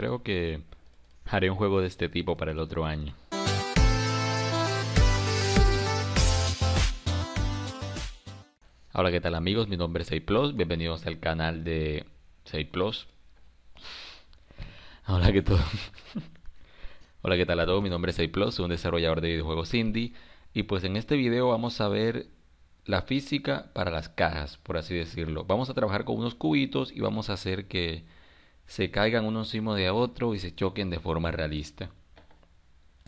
Creo que haré un juego de este tipo para el otro año. Hola, ¿qué tal amigos? Mi nombre es 6 Plus. Bienvenidos al canal de 6 Plus. Hola, ¿qué tal? Hola, ¿qué tal a todos? Mi nombre es 6 Plus, soy un desarrollador de videojuegos indie. Y pues en este video vamos a ver la física para las cajas, por así decirlo. Vamos a trabajar con unos cubitos y vamos a hacer que se caigan uno encima de otro y se choquen de forma realista.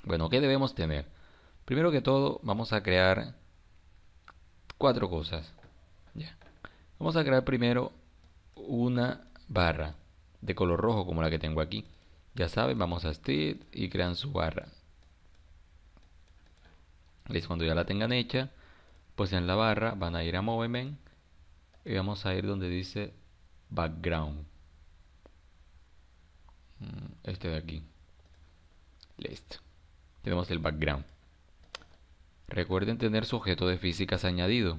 Bueno, ¿qué debemos tener? Primero que todo, vamos a crear cuatro cosas. Vamos a crear primero una barra de color rojo como la que tengo aquí. Ya saben, vamos a street y crean su barra. Listo, cuando ya la tengan hecha, pues en la barra van a ir a Movement y vamos a ir donde dice Background. Mm, este de aquí. Listo. Tenemos el background. Recuerden tener su objeto de físicas añadido.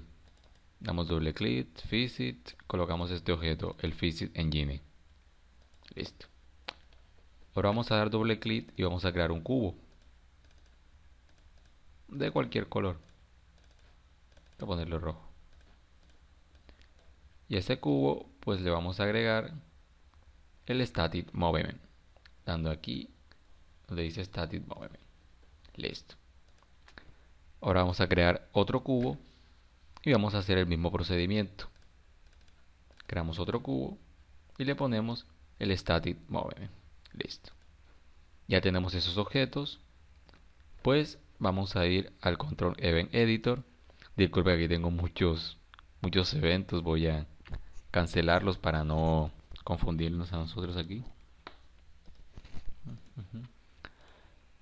Damos doble clic, Physics, colocamos este objeto, el Physics Engine. Listo. Ahora vamos a dar doble clic y vamos a crear un cubo. De cualquier color. Voy a ponerlo rojo. Y a este cubo pues le vamos a agregar el Static Movement dando aquí donde dice static movement. Listo. Ahora vamos a crear otro cubo y vamos a hacer el mismo procedimiento. Creamos otro cubo y le ponemos el static movement. Listo. Ya tenemos esos objetos. Pues vamos a ir al control event editor. Disculpe, aquí tengo muchos muchos eventos. Voy a cancelarlos para no confundirnos a nosotros aquí.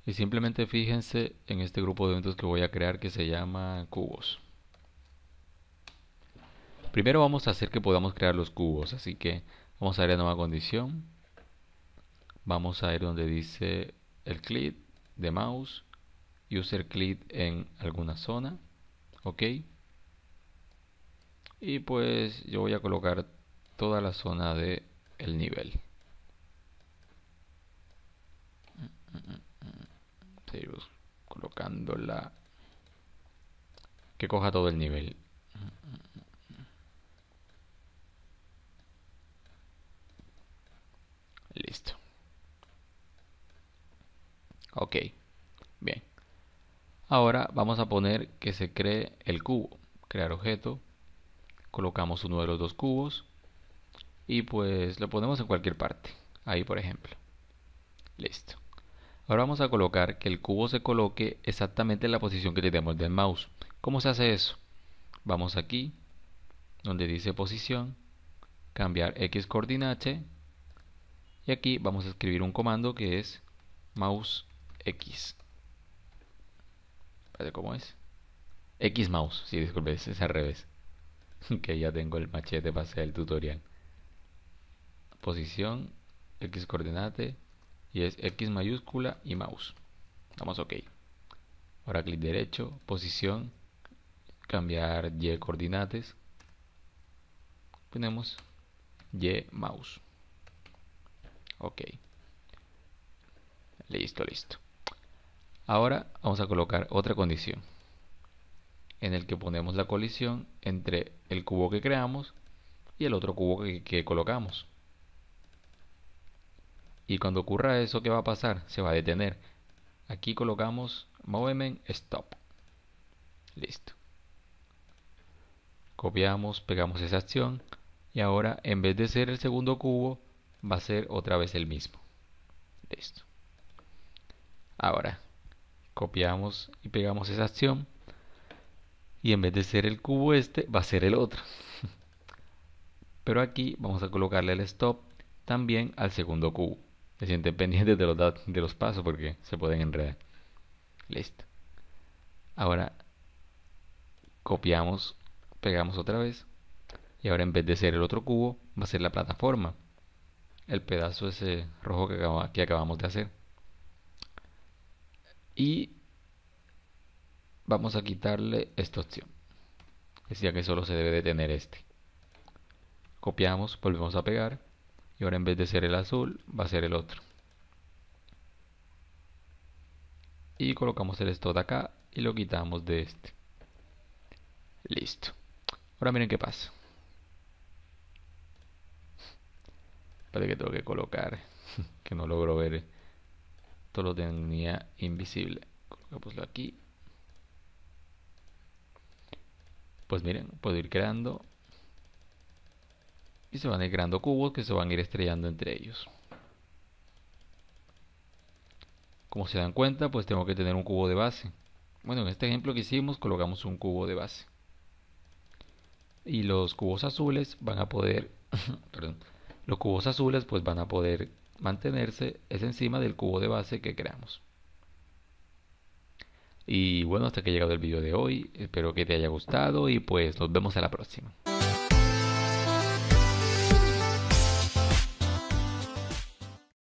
Y simplemente fíjense en este grupo de eventos que voy a crear que se llama cubos. Primero vamos a hacer que podamos crear los cubos, así que vamos a ir a nueva condición. Vamos a ir donde dice el clic de mouse, user click en alguna zona, ok. Y pues yo voy a colocar toda la zona de el nivel. colocando la que coja todo el nivel. Listo. Ok. Bien. Ahora vamos a poner que se cree el cubo. Crear objeto. Colocamos uno de los dos cubos. Y pues lo ponemos en cualquier parte. Ahí por ejemplo. Listo. Ahora vamos a colocar que el cubo se coloque exactamente en la posición que tenemos del mouse. ¿Cómo se hace eso? Vamos aquí, donde dice posición, cambiar X coordinate y aquí vamos a escribir un comando que es mouse X. ¿Cómo es? X mouse, Si disculpe, es al revés. que ya tengo el machete para hacer el tutorial. Posición, X coordinate y es X mayúscula y mouse. Damos OK. Ahora clic derecho, posición, cambiar Y coordinates. Ponemos Y mouse. OK. Listo, listo. Ahora vamos a colocar otra condición en el que ponemos la colisión entre el cubo que creamos y el otro cubo que, que colocamos. Y cuando ocurra eso, ¿qué va a pasar? Se va a detener. Aquí colocamos Movement Stop. Listo. Copiamos, pegamos esa acción. Y ahora, en vez de ser el segundo cubo, va a ser otra vez el mismo. Listo. Ahora, copiamos y pegamos esa acción. Y en vez de ser el cubo este, va a ser el otro. Pero aquí vamos a colocarle el stop también al segundo cubo se sienten pendientes de los, de los pasos porque se pueden enredar. Listo. Ahora copiamos, pegamos otra vez. Y ahora en vez de ser el otro cubo, va a ser la plataforma. El pedazo ese rojo que, que acabamos de hacer. Y vamos a quitarle esta opción. Decía que solo se debe de tener este. Copiamos, volvemos a pegar y ahora en vez de ser el azul va a ser el otro y colocamos el de acá y lo quitamos de este listo ahora miren qué pasa Parece que tengo que colocar que no logro ver todo lo tenía invisible Colocamoslo aquí pues miren puedo ir creando y se van creando cubos que se van a ir estrellando entre ellos. Como se dan cuenta, pues tengo que tener un cubo de base. Bueno, en este ejemplo que hicimos colocamos un cubo de base. Y los cubos azules van a poder, los cubos azules pues van a poder mantenerse es encima del cubo de base que creamos. Y bueno, hasta que ha llegado el video de hoy, espero que te haya gustado y pues nos vemos a la próxima.